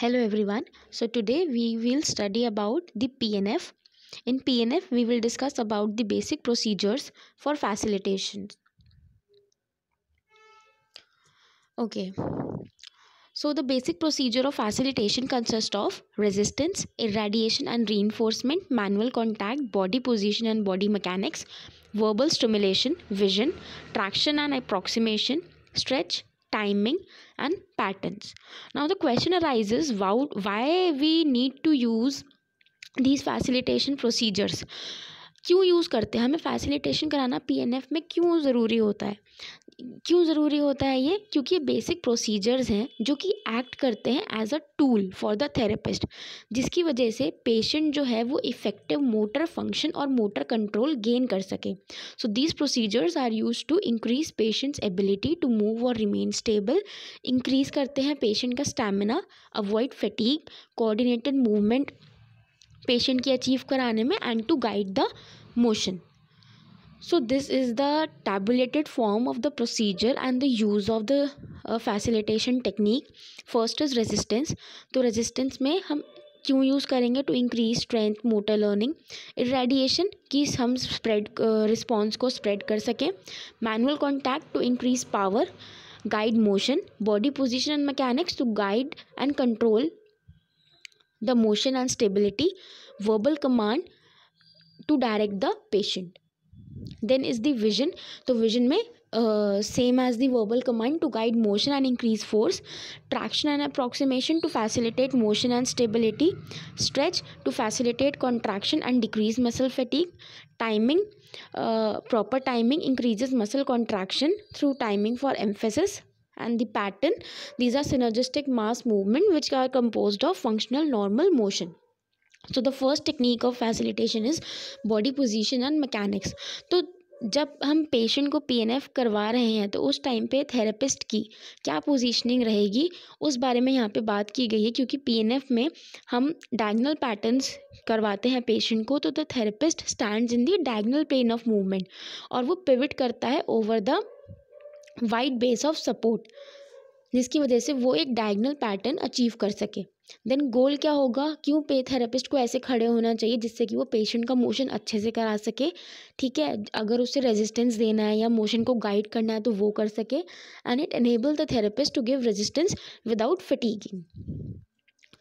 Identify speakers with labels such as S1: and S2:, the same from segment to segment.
S1: Hello everyone. So today we will study about the PNF. In PNF we will discuss about the basic procedures for facilitation. Okay. So the basic procedure of facilitation consists of resistance, irradiation and reinforcement, manual contact, body position and body mechanics, verbal stimulation, vision, traction and approximation, stretch, timing and patterns now the question arises why we need to use these facilitation procedures क्यों use करते हैं हमें facilitation कराना PNF में क्यों ज़रूरी होता है क्यों ज़रूरी होता है ये क्योंकि ये बेसिक प्रोसीजर्स हैं जो कि एक्ट करते हैं as a tool for the therapist जिसकी वजह से पेशेंट जो है वो इफ़ेक्टिव मोटर फंक्शन और मोटर कंट्रोल गेन कर सके so these procedures are use to increase patient's ability to move और रिमेन स्टेबल इंक्रीज करते हैं पेशेंट का stamina avoid fatigue coordinated movement patient की अचीव कराने में and to guide the motion so this is the tabulated form of the procedure and the use of the uh, facilitation technique first is resistance So resistance में हम क्यों use करेंगे to increase strength motor learning radiation कि हम spread response को spread कर सकें manual contact to increase power guide motion body position and mechanics to guide and control the motion and stability verbal command to direct the patient then is the vision तो vision में uh, same as the verbal command to guide motion and increase force traction and approximation to facilitate motion and stability stretch to facilitate contraction and decrease muscle fatigue timing uh, proper timing increases muscle contraction through timing for emphasis and the pattern these are synergistic mass movement which are composed of functional normal motion so the first technique of facilitation is body position and mechanics तो जब हम patient को PNF करवा रहे हैं तो उस time पे थेरेपिस्ट की क्या पोजीशनिंग रहेगी उस बारे में यहाँ पे बात की गई है क्योंकि पीएनएफ में हम डायगनल पैटर्न्स करवाते हैं पेशेंट को तो the therapist stand in the diagonal plane of movement और वो पिविट करता है over the wide base of support जिसकी वजह से वो एक डायगनल पैटर्न अचीव कर सके देन गोल क्या होगा क्यों पे थेरेपिस्ट को ऐसे खड़े होना चाहिए जिससे कि वो पेशेंट का मोशन अच्छे से करा सके ठीक है अगर उसे रेजिस्टेंस देना है या मोशन को गाइड करना है तो वो कर सके and it enable the therapist to give resistance without fatiguing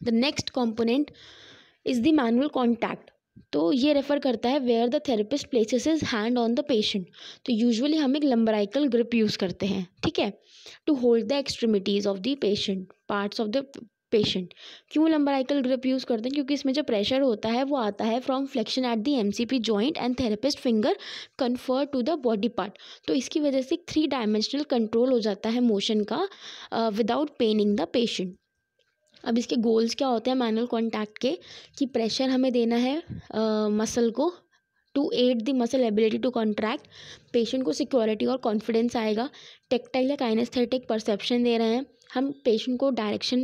S1: the next component is the manual contact तो ये रेफ़र करता है where the therapist places his hand on the patient तो यूजुअली हम एक लम्बराइकल ग्रिप यूज़ करते हैं ठीक है to hold the extremities of the patient parts of the patient क्यों लंबराइकल ग्रिप यूज़ करते हैं क्योंकि इसमें जो प्रेशर होता है वो आता है from flexion at the M C P joint and therapist finger conform to the body part तो इसकी वजह से थ्री डायमेंशनल कंट्रोल हो जाता है मोशन का विदाउट पेनिंग द पेशेंट अब इसके गोल्स क्या होते हैं मैनुअल कॉन्टैक्ट के कि प्रेशर हमें देना है मसल को to aid the muscle ability to contract patient को सिक्योरिटी और कॉन्फिडेंस आएगा टेक्टाइल या काइनेस्थेटिक परसेप्शन दे रहे हैं हम पेशेंट को डायरेक्शन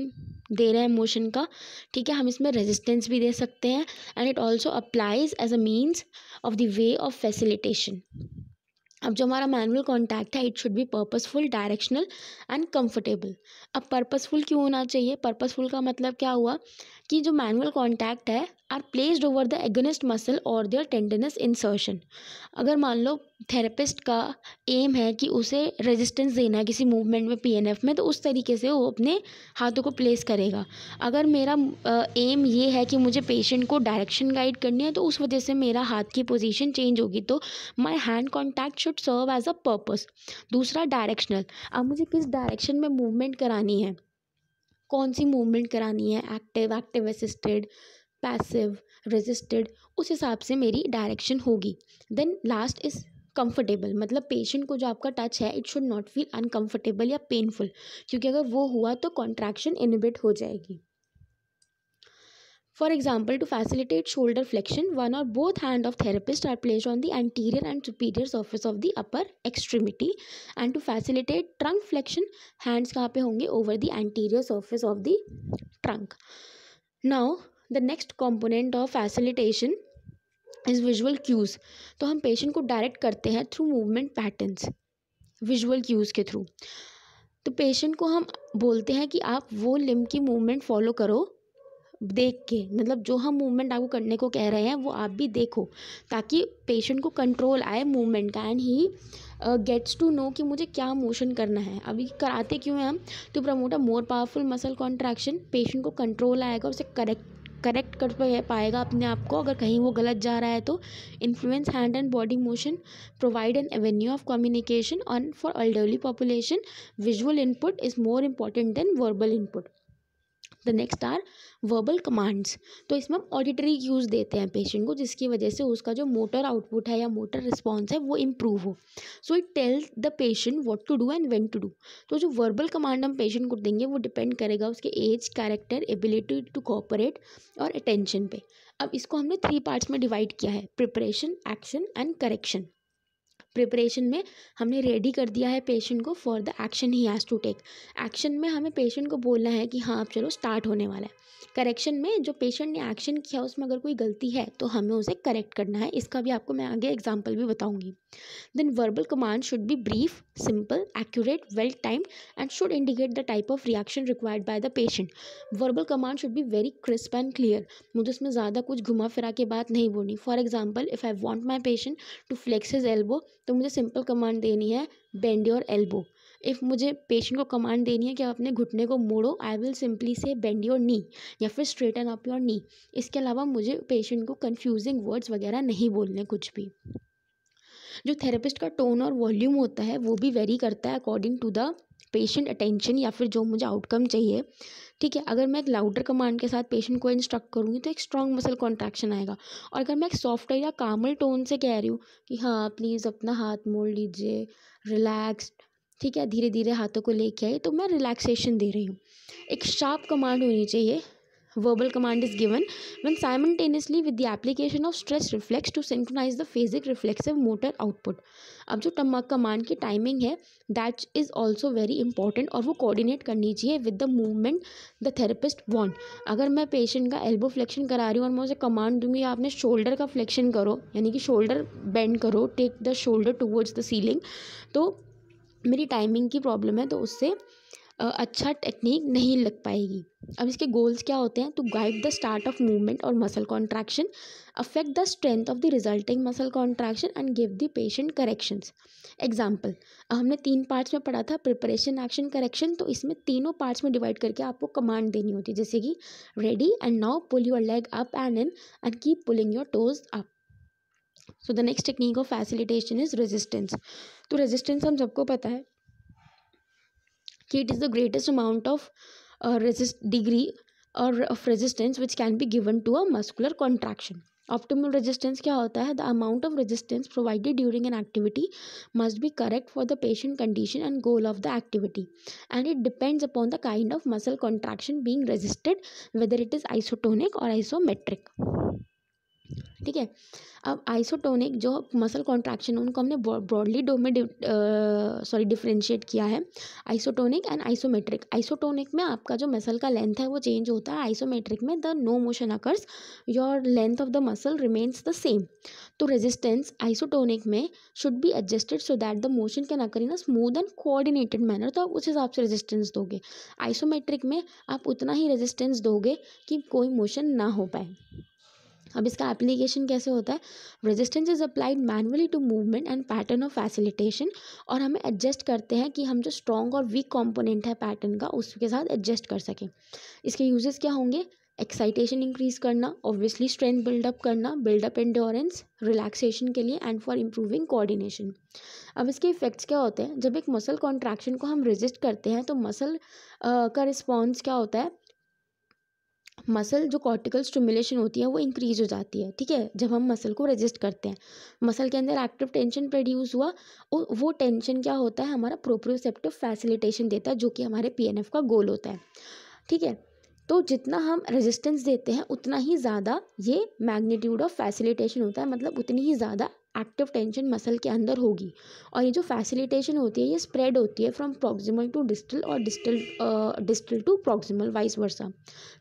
S1: दे रहे हैं मोशन का ठीक है हम इसमें रेजिस्टेंस भी दे सकते हैं and it also applies as a means of the way of facilitation अब जो हमारा मैनुअल कॉन्टैक्ट है it should be purposeful directional and comfortable अब पर्पसफुल क्यों होना चाहिए पर्पसफुल का मतलब क्या हुआ कि जो मैनुअल कॉन्टैक्ट है are placed over the agonist muscle और देयर टेंडनस इंसर्शन अगर मान लो थेरेपिस्ट का एम है कि उसे रेजिस्टेंस देना है किसी मूवमेंट में पीएनएफ में तो उस तरीके से वो अपने हाथों को प्लेस करेगा अगर मेरा एम ये है कि मुझे पेशेंट को डायरेक्शन गाइड करनी है तो उस वजह से मेरा हाथ की पोजीशन चेंज होगी तो my hand contact should serve as a purpose दूसरा डायरेक्शनल अब मुझे किस डायरेक्शन में मूवमेंट करानी है कौन सी मूवमेंट करानी है active active assisted passive resisted उस हिसाब से मेरी डायरेक्शन होगी देन लास्ट इज़ कंफर्टेबल मतलब पेशेंट को जो आपका टच है it should not feel uncomfortable या पेनफुल क्योंकि अगर वो हुआ तो कॉन्ट्रैक्शन इनिबिट हो जाएगी For example, to facilitate shoulder flexion, one or both hand of therapist are placed on the anterior and superior surface of the upper extremity and to facilitate trunk flexion, hands कहाँ पे होंगे over the anterior surface of the trunk. Now, the next component of facilitation is visual cues. तो हम patient को direct करते हैं through movement patterns, visual cues के through. तो पेशेंट को हम बोलते हैं कि आप वो लिम्ब की मूवमेंट फॉलो करो देख के मतलब जो हम मूवमेंट आपको करने को कह रहे हैं वो आप भी देखो ताकि पेशेंट को कंट्रोल आए मूवमेंट का and he gets to know कि मुझे क्या मोशन करना है अभी कराते क्यों हैं हम to promote a more powerful muscle contraction patient को कंट्रोल आएगा उसे करेक्ट करेक्ट कर पाएगा अपने आप को अगर कहीं वो गलत जा रहा है तो influence hand and body motion provide an avenue of communication on for elderly population visual input is more important than verbal input the next are verbal commands तो इसमें हम ऑडिटरी यूज़ देते हैं पेशेंट को जिसकी वजह से उसका जो मोटर आउटपुट है या मोटर रिस्पॉन्स है वो इम्प्रूव हो so it tells the patient what to do and when to do तो जो वर्बल कमांड हम पेशेंट को देंगे वो डिपेंड करेगा उसके age character ability to cooperate और अटेंशन पे अब इसको हमने थ्री पार्ट्स में डिवाइड किया है preparation action and correction preparation में हमने रेडी कर दिया है पेशेंट को for the action he has to take action में हमें पेशेंट को बोलना है कि हाँ आप चलो स्टार्ट होने वाला है करेक्शन में जो पेशेंट ने एक्शन किया उसमें अगर कोई गलती है तो हमें उसे करेक्ट करना है इसका भी आपको मैं आगे एग्जाम्पल भी बताऊंगी then verbal command should be brief simple accurate well timed and should indicate the type of reaction required by the patient verbal command should be very crisp and clear मुझे उसमें ज़्यादा कुछ घुमा फिरा के बात नहीं बोलनी for example if I want my patient to flex his elbow तो मुझे सिंपल कमांड देनी है बेंड योर एल्बो इफ़ मुझे पेशेंट को कमांड देनी है कि आप अपने घुटने को मोड़ो I will simply say bend your knee या फिर स्ट्रेटन अप योर नी इसके अलावा मुझे पेशेंट को कन्फ्यूजिंग वर्ड्स वगैरह नहीं बोलने कुछ भी जो थेरेपिस्ट का टोन और वॉल्यूम होता है वो भी वेरी करता है according to the patient attention या फिर जो मुझे आउटकम चाहिए ठीक है अगर मैं एक लाउडर कमांड के साथ पेशेंट को इंस्ट्रक्ट करूँगी तो एक स्ट्रॉन्ग मसल कॉन्ट्रैक्शन आएगा और अगर मैं एक सॉफ्ट या कामल टोन से कह रही हूँ कि हाँ प्लीज़ अपना हाथ मोड़ लीजिए रिलैक्स ठीक है धीरे धीरे हाथों को लेके आए तो मैं रिलैक्सेशन दे रही हूँ एक शार्प कमांड होनी चाहिए verbal command is given when simultaneously with the application of stretch reflex to synchronize the phasic reflexive motor output अब जो कमांड की टाइमिंग है that is also very important और वो कोऑर्डिनेट करनी चाहिए with the movement the therapist want अगर मैं पेशेंट का एल्बो फ्लेक्शन करा रही हूँ और मैं उसे कमांड दूंगी आपने शोल्डर का फ्लेक्शन करो यानी कि शोल्डर बेंड करो take the shoulder towards the ceiling तो मेरी टाइमिंग की प्रॉब्लम है तो उससे अच्छा टेक्निक नहीं लग पाएगी अब इसके गोल्स क्या होते हैं to guide the start of movement और muscle contraction affect the strength of the resulting muscle contraction and give the patient corrections example हमने तीन पार्ट्स में पढ़ा था प्रिपरेशन एक्शन करेक्शन तो इसमें तीनों पार्ट्स में डिवाइड करके आपको कमांड देनी होती है जैसे कि ready and now pull your leg up and in and keep pulling your toes up so the next technique of facilitation is resistance तो रेजिस्टेंस हम सबको पता है heat is the greatest amount of uh, resist degree or of resistance which can be given to a muscular contraction optimal resistance क्या होता है the amount of resistance provided during an activity must be correct for the patient condition and goal of the activity and it depends upon the kind of muscle contraction being resisted whether it is isotonic और isometric ठीक है अब isotonic जो muscle contraction उनको हमने broadly डो में sorry differentiate किया है आइसोटोनिक एंड आइसोमेट्रिक आइसोटोनिक में आपका जो मसल का लेंथ है वो चेंज होता है आइसोमेट्रिक में the no motion occurs your length of the muscle remains the same तो रेजिस्टेंस आइसोटोनिक में should be adjusted so that the motion can occur in a smooth and coordinated manner तो आप उस हिसाब से रेजिस्टेंस दोगे isometric में आप उतना ही रेजिस्टेंस दोगे कि कोई मोशन ना हो पाए अब इसका एप्लीकेशन कैसे होता है resistance is applied manually to movement and pattern of facilitation और हमें एडजस्ट करते हैं कि हम जो स्ट्रॉन्ग और वीक कॉम्पोनेंट है पैटर्न का उसके साथ एडजस्ट कर सकें इसके यूजेस क्या होंगे एक्साइटेशन इंक्रीज करना ऑब्वियसली स्ट्रेंथ बिल्डअप करना बिल्डअप एंडोरेंस रिलैक्सेशन के लिए एंड फॉर इम्प्रूविंग कोऑर्डिनेशन अब इसके इफेक्ट्स क्या होते हैं जब एक मसल कॉन्ट्रैक्शन को हम रेजिस्ट करते हैं तो मसल uh, का रिस्पॉन्स क्या होता है मसल जो कॉर्टिकल स्टिमुलेशन होती है वो इंक्रीज हो जाती है ठीक है जब हम मसल को रजिस्ट करते हैं मसल के अंदर एक्टिव टेंशन प्रोड्यूस हुआ और वो टेंशन क्या होता है हमारा प्रोप्रोसेप्टिव फैसिलिटेशन देता है जो कि हमारे पीएनएफ का गोल होता है ठीक है तो जितना हम रेजिस्टेंस देते हैं उतना ही ज़्यादा ये मैग्नीट्यूड ऑफ फैसिलिटेशन होता है मतलब उतनी ही ज़्यादा एक्टिव टेंशन मसल के अंदर होगी और ये जो फैसिलिटेशन होती है ये स्प्रेड होती है फ्रॉम प्रॉक्सिमल टू डिस्टल और distal distal to proximal vice versa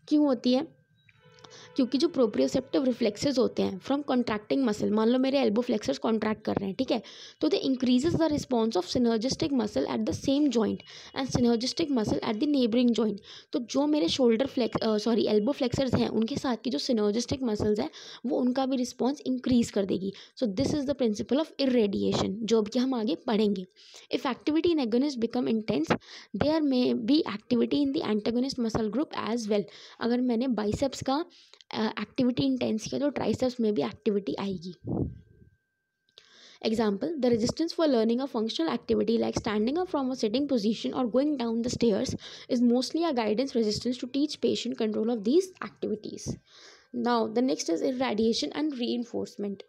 S1: क्यों होती है क्योंकि जो प्रोप्रियोसेप्टिव रिफ्लेक्सेज होते हैं फ्रॉम कॉन्ट्रैक्टिंग मसल मान लो मेरे एल्बो फ्लेक्सर्स कॉन्ट्रैक्ट कर रहे हैं ठीक है तो they increases the response of synergistic muscle at the same joint and synergistic muscle at the neighbouring joint तो जो मेरे shoulder flex sorry elbow flexors हैं उनके साथ की जो सिनर्जिस्टिक मसल्स हैं वो उनका भी रिस्पॉन्स इंक्रीज कर देगी so this is the principle of irradiation जो कि हम आगे पढ़ेंगे if activity in agonist become intense they are may be activity in the antagonist muscle group as well अगर मैंने बाइसेप्स का एक्टिविटी इंटेंस किया तो ट्राइसेप्स में भी एक्टिविटी आएगी example the resistance for learning a functional activity like standing up from a sitting position और going down the stairs is mostly a guidance resistance to teach patient control of these activities now the next is irradiation and reinforcement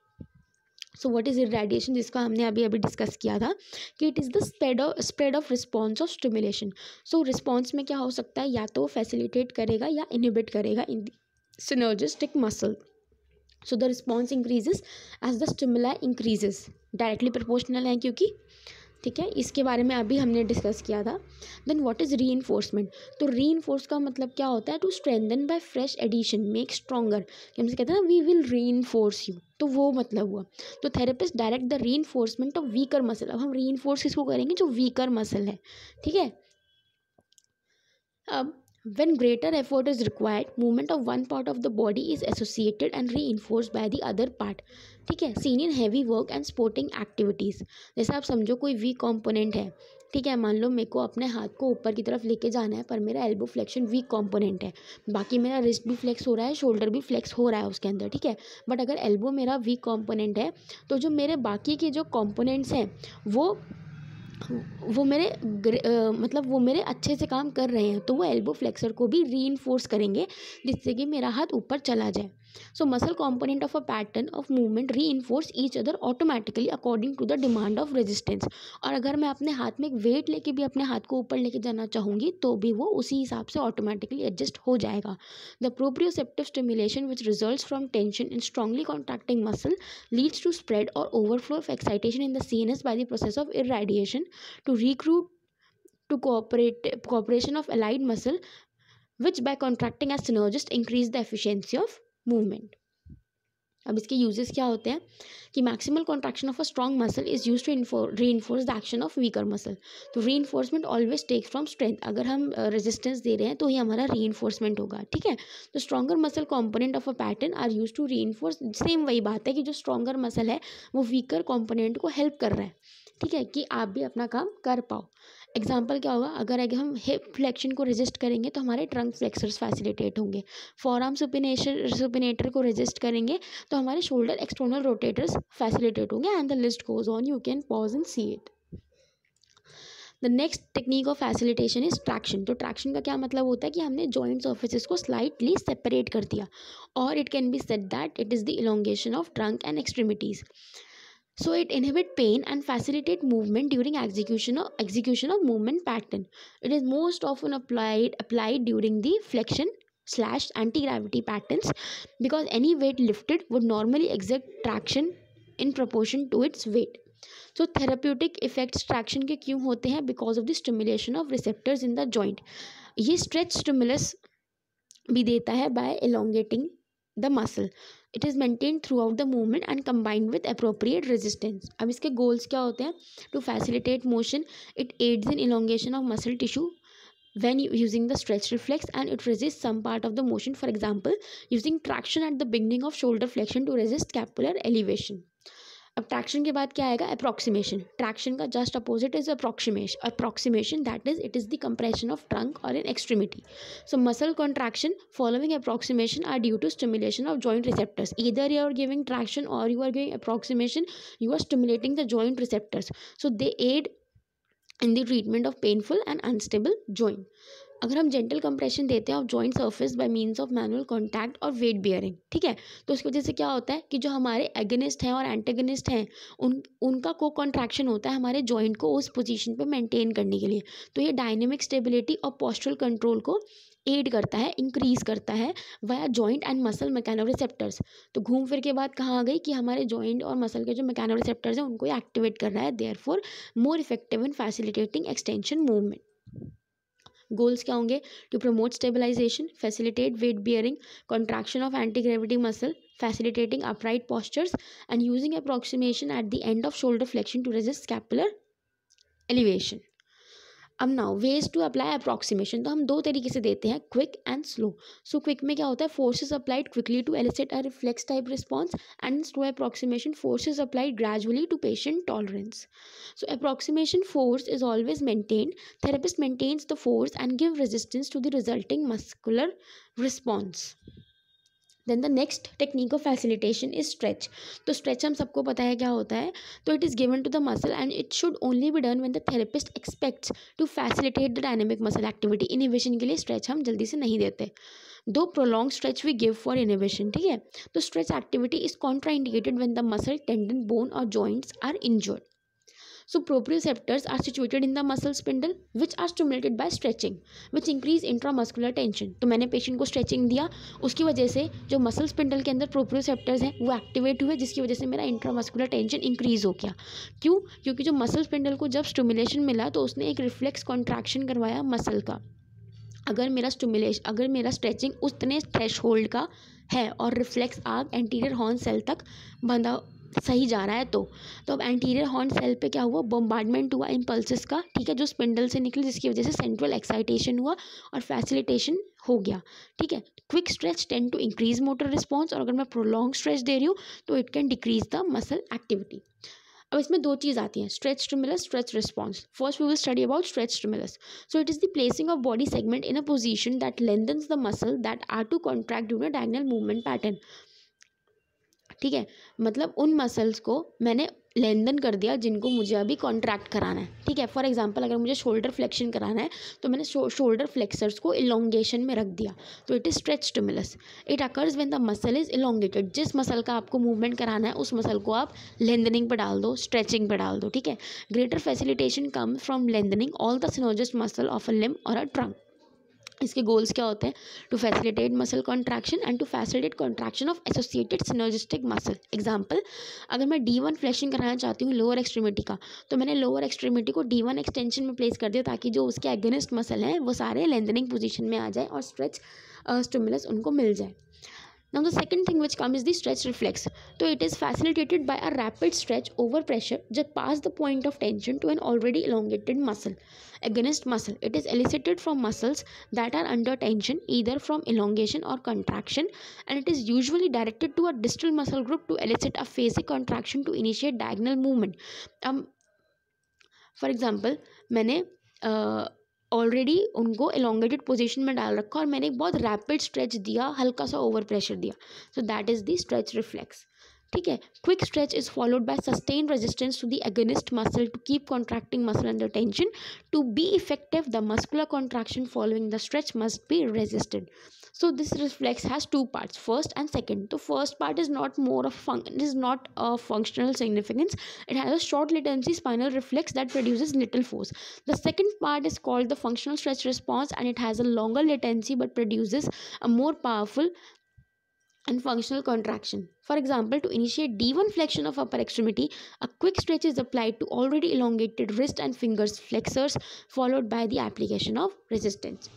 S1: so what is radiation जिसका हमने अभी अभी discuss किया था कि it is the spread of spread of response of stimulation so response में क्या हो सकता है या तो फैसिलिटेट करेगा या इनिबिट करेगा इन synergistic muscle so the response increases as the stimuli increases directly proportional है क्योंकि ठीक है इसके बारे में अभी हमने डिस्कस किया था then what is reinforcement तो री इन्फोर्स का मतलब क्या होता है to strengthen by fresh addition make stronger हमसे कहते हैं ना we will reinforce you तो वो मतलब हुआ तो therapist direct the reinforcement of weaker muscle अब हम री इन्फोर्स किसको करेंगे जो वीकर मसल है ठीक है अब When greater effort is required, movement of one part of the body is associated and reinforced by the other part. ठीक है seen in heavy work and sporting activities जैसे आप समझो कोई वीक कॉम्पोनेंट है ठीक है मान लो मेरे को अपने हाथ को ऊपर की तरफ लेके जाना है पर मेरा एल्बो फ्लेक्शन वीक कॉम्पोनेंट है बाकी मेरा रिस्ट भी फ्लेक्स हो रहा है शोल्डर भी फ्लेक्स हो रहा है उसके अंदर ठीक है बट अगर एल्बो मेरा वीक कॉम्पोनेंट है तो जो मेरे बाकी के जो कॉम्पोनेंट्स हैं वो वो मेरे मतलब वो मेरे अच्छे से काम कर रहे हैं तो वो एल्बो फ्लेक्सर को भी री करेंगे जिससे कि मेरा हाथ ऊपर चला जाए so muscle component of a pattern of movement reinforce each other automatically according to the demand of resistance और अगर मैं अपने हाथ में एक वेट लेके भी अपने हाथ को ऊपर लेके जाना चाहूँगी तो भी वो उसी हिसाब से ऑटोमेटिकली एडजस्ट हो जाएगा the proprioceptive stimulation which result from tension in strongly contracting muscle leads to spread और overflow of excitation in the sinus by the process of irradiation to recruit to cooperate cooperation of allied muscle which by contracting as synergist increase the efficiency of movement अब इसके uses क्या होते हैं कि maximal contraction of a strong muscle is use to reinforce the action of weaker muscle तो reinforcement always take from strength अगर हम resistance दे रहे हैं तो ही हमारा री इन्फोर्समेंट होगा ठीक है तो stronger muscle component of a pattern are use to reinforce same वही बात है कि जो स्ट्रॉगर मसल है वो वीकर कॉम्पोनेंट को हेल्प कर रहा है ठीक है कि आप भी अपना काम कर पाओ एग्जाम्पल क्या होगा अगर अगर हम हिप फ्लैक्शन को रेजिस्ट करेंगे तो हमारे ट्रंक फ्लेक्सर्स फैसिलिटेट होंगे फॉरआर्म सुपिनेशन सुपिनेटर को रेजिस्ट करेंगे तो हमारे शोल्डर एक्सटर्नल रोटेटर्स फैसिलिटेट होंगे and the list goes on you can pause and see it the next technique of facilitation is traction तो ट्रैक्शन का क्या मतलब होता है कि हमने जॉइंट सर्फेसिस को स्लाइटली सेपरेट कर दिया और it can be said that it is the elongation of trunk and extremities So it inhibit pain and facilitate movement during execution of, execution of movement pattern. It is most often applied applied during the flexion slash anti-gravity patterns because any weight lifted would normally exert traction in proportion to its weight. So therapeutic effects traction के क्यों होते हैं because of the stimulation of receptors in the joint. ये stretch stimulus भी देता है by elongating the muscle. It is maintained throughout the movement and combined with appropriate resistance. अब इसके goals क्या होते हैं To facilitate motion, it aids in elongation of muscle tissue when using the stretch reflex and it resists some part of the motion. For example, using traction at the beginning of shoulder flexion to resist scapular elevation. अब traction के बाद क्या आएगा approximation traction का just opposite is approximation approximation that is it is the compression of trunk और in extremity so muscle contraction following approximation are due to stimulation of joint receptors इधर you are giving traction और you are giving approximation you are stimulating the joint receptors so they aid in the treatment of painful and unstable joint अगर हम gentle compression देते हैं of joint surface by means of manual contact और weight bearing ठीक है तो उसकी वजह से क्या होता है कि जो हमारे एगेनिस्ट हैं और एंटेगनिस्ट हैं उन उनका को कॉन्ट्रैक्शन होता है हमारे जॉइंट को उस पोजीशन पर मेंटेन करने के लिए तो ये डायनेमिक स्टेबिलिटी और पोस्ट्रल कंट्रोल को एड करता है इंक्रीज करता है via joint and muscle mechanoreceptors तो घूम फिर के बाद कहाँ आ गई कि हमारे जॉइंट और मसल के जो मैकेनोरिसेप्टर्स हैं उनको एक्टिवेट कर रहा है there more effective in facilitating extension movement goals क्या होंगे to promote stabilization facilitate weight bearing contraction of anti gravity muscle facilitating upright postures and using approximation at the end of shoulder flexion to resist scapular elevation अब now ways to apply approximation तो हम दो तरीके से देते हैं quick and slow so quick में क्या होता है forces applied quickly to elicit a reflex type response and slow approximation forces applied gradually to patient tolerance so approximation force is always maintain therapist maintains the force and give resistance to the resulting muscular response then the next technique of facilitation is stretch तो stretch हम सबको पता है क्या होता है तो it is given to the muscle and it should only be done when the therapist expects to facilitate the dynamic muscle activity इनिवेशन के लिए स्ट्रेच हम जल्दी से नहीं देते दो prolong stretch we give for inhibition ठीक है तो stretch activity is contraindicated when the muscle tendon bone और joints are injured So are situated in the the muscle which are are stimulated by which increase intra muscular tension तो मैंने patient को stretching दिया उसकी वजह से जो muscle spindle के अंदर प्रोप्रियोसेप्टर्स हैं वो एक्टिवेट हुए जिसकी वजह से मेरा इंट्रामस्कुलर टेंशन इंक्रीज हो गया क्यों क्योंकि जो मसल स्पिंडल को जब स्टमुलेशन मिला तो उसने एक रिफ्लेक्स कॉन्ट्रैक्शन करवाया मसल का अगर मेरा स्टिमुलेशन अगर मेरा स्ट्रेचिंग उतने थ्रेश होल्ड का है और रिफ्लेक्स आग एंटीरियर हॉर्न सेल तक बंधा सही जा रहा है तो तो अब एंटीरियर हॉर्न सेल पे क्या हुआ बम्बार्डमेंट हुआ इम्पल्सिस का ठीक है जो स्पिंडल से निकली जिसकी वजह से सेंट्रल एक्साइटेशन हुआ और फैसिलिटेशन हो गया ठीक है quick stretch tend to increase motor response और अगर मैं प्रोलॉन्ग स्ट्रेच दे रही हूँ तो it can decrease the muscle activity अब इसमें दो चीज़ आती हैं stretch stimulus stretch response first we will study about stretch stimulus so it is the placing of body segment in a position that lengthens the muscle that are to contract a diagonal movement pattern ठीक है मतलब उन muscles को मैंने लेंदन कर दिया जिनको मुझे अभी कॉन्ट्रैक्ट कराना है ठीक है फॉर एग्जांपल अगर मुझे शोल्डर फ्लेक्शन कराना है तो मैंने शोल्डर फ्लेक्सर्स को इलोंगेशन में रख दिया तो it is stretch stimulus it occurs when the muscle is elongated जिस मसल का आपको मूवमेंट कराना है उस मसल को आप लेंदनिंग पर डाल दो स्ट्रेचिंग पर डाल दो ठीक है greater facilitation come from lengthening all the synergist muscle of a limb और अ ट्रंक इसके गोल्स क्या होते हैं to facilitate muscle contraction and to facilitate contraction of associated synergistic muscle example अगर मैं डी वन फ्लैशिंग कराना चाहती हूँ लोअर एक्सट्रीमिटी का तो मैंने लोअर एक्सट्रीमिटी को डी वन एक्सटेंशन में प्लेस कर दिया ताकि जो उसके एगेनिस्ट मसल हैं वो सारे लेंथनिंग पोजिशन में आ जाए और स्ट्रेच स्टिमुलस उनको मिल जाए Now the second thing which comes is the stretch reflex. So it is facilitated by a rapid stretch over pressure just past the point of tension to an already elongated muscle. Agonist muscle. It is elicited from muscles that are under tension either from elongation or contraction and it is usually directed to a distal muscle group to elicit a phasic contraction to initiate diagonal movement. Um, for example, I uh, already उनको elongated position में डाल रखा और मैंने एक बहुत rapid stretch दिया हल्का सा ओवर प्रेशर दिया so that is the stretch reflex ठीक है quick stretch is followed by sustain resistance to the agonist muscle to keep contracting muscle under tension to be effective the muscular contraction following the stretch must be resisted so this reflex has two parts first and second the first part is not more of fun is not a functional significance it has a short latency spinal reflex that produces little force the second part is called the functional stretch response and it has a longer latency but produces a more powerful and functional contraction. For example, to initiate D1 flexion of upper extremity, a quick stretch is applied to already elongated wrist and fingers flexors followed by the application of resistance.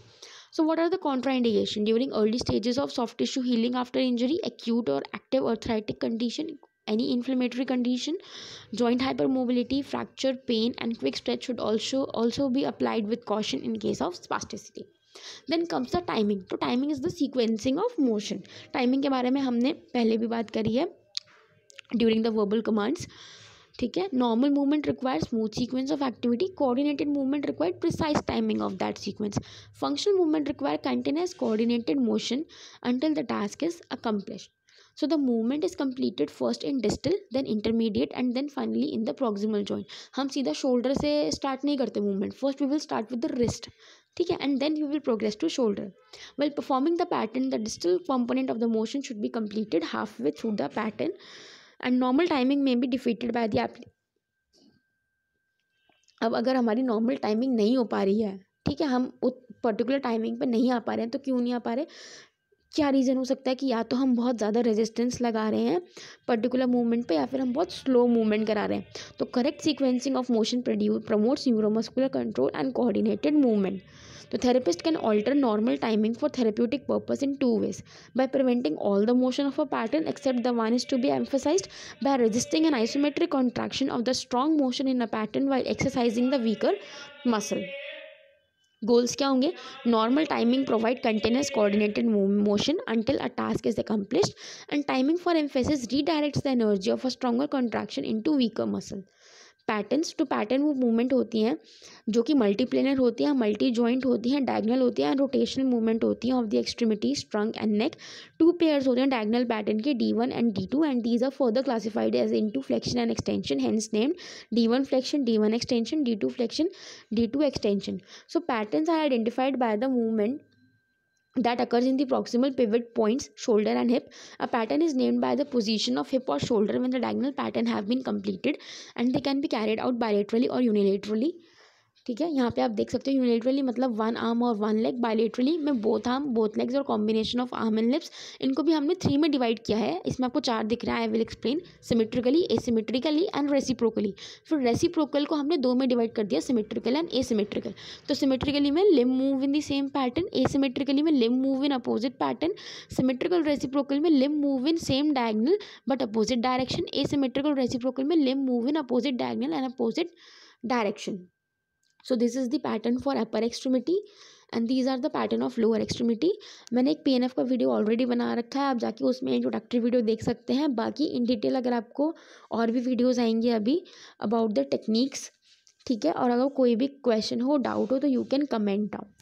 S1: So what are the contraindication during early stages of soft tissue healing after injury, acute or active arthritic condition, any inflammatory condition, joint hypermobility, fracture, pain and quick stretch should also also be applied with caution in case of spasticity. Then comes the timing तो timing is the sequencing of motion timing के बारे में हमने पहले भी बात करी है ड्यूरिंग द वर्बल कमांड्स ठीक है normal movement require smooth sequence of activity coordinated movement require precise timing of that sequence functional movement require continuous coordinated motion until the task is accomplish so the movement is completed first in distal then intermediate and then finally in the proximal joint हम सीधा shoulder से start नहीं करते movement first we will start with the wrist ठीक है and then you will progress to shoulder while performing the pattern the digital component of the motion should be completed half way through the pattern and normal timing में भी defeated by the अब अगर हमारी normal timing नहीं हो पा रही है ठीक है हम उस पर्टिकुलर टाइमिंग पे नहीं आ पा रहे हैं तो क्यों नहीं आ पा रहे क्या रीज़न हो सकता है कि या तो हम बहुत ज़्यादा रेजिस्टेंस लगा रहे हैं पर्टिकुलर मूवमेंट पे या फिर हम बहुत स्लो मूवमेंट करा रहे हैं तो correct sequencing of motion produce promotes neuromuscular control and coordinated movement The therapist can alter normal timing for therapeutic purpose in two ways by preventing all the motion of a pattern except the one is to be emphasized by resisting an isometric contraction of the strong motion in a pattern while exercising the weaker muscle. Goals क्या होंगे normal timing provide continuous coordinated motion until a task is accomplished and timing for emphasis redirects the energy of a stronger contraction into weaker muscle patterns to pattern वो movement होती हैं जो कि मल्टीप्लेनर होती हैं multi joint होती हैं diagonal होती हैं रोटेशनल मूवमेंट होती हैं of the extremities trunk and neck two pairs होते हैं डायगनल पैटर्न के D one and D two and these are further classified as into flexion and extension hence named D one flexion D one extension D two flexion D two extension so patterns are identified by the movement that occurs in the proximal pivot points shoulder and hip a pattern is named by the position of hip or shoulder when the diagonal pattern have been completed and they can be carried out bilaterally or unilaterally ठीक है यहाँ पे आप देख सकते हो unilaterally मतलब one arm और वन लेग बायलेटरली में बोथ आर्म बोथ लेग्स और combination of arm and limbs इनको भी हमने थ्री में डिवाइड किया है इसमें आपको चार दिख रहा है I will explain symmetrically asymmetrically and reciprocally फिर रेसिप्रोकल को हमने दो में डिवाइड कर दिया सिमेट्रिकल एंड एसिमेट्रिकल तो सिमेट्रिकली में limb move in the same pattern asymmetrically में limb move in opposite pattern symmetrical reciprocal में limb move in same diagonal but opposite direction asymmetrical reciprocal में limb move in opposite diagonal and opposite direction so this is the pattern for upper extremity and these are the pattern of lower extremity मैंने एक P का video already बना रखा है आप जाके उसमें इंट्रोडक्टरी वीडियो देख सकते हैं बाकी इन डिटेल अगर आपको और भी वीडियोज़ आएंगे अभी अबाउट द टेक्निक्स ठीक है और अगर कोई भी क्वेश्चन हो डाउट हो तो यू कैन कमेंट डाउन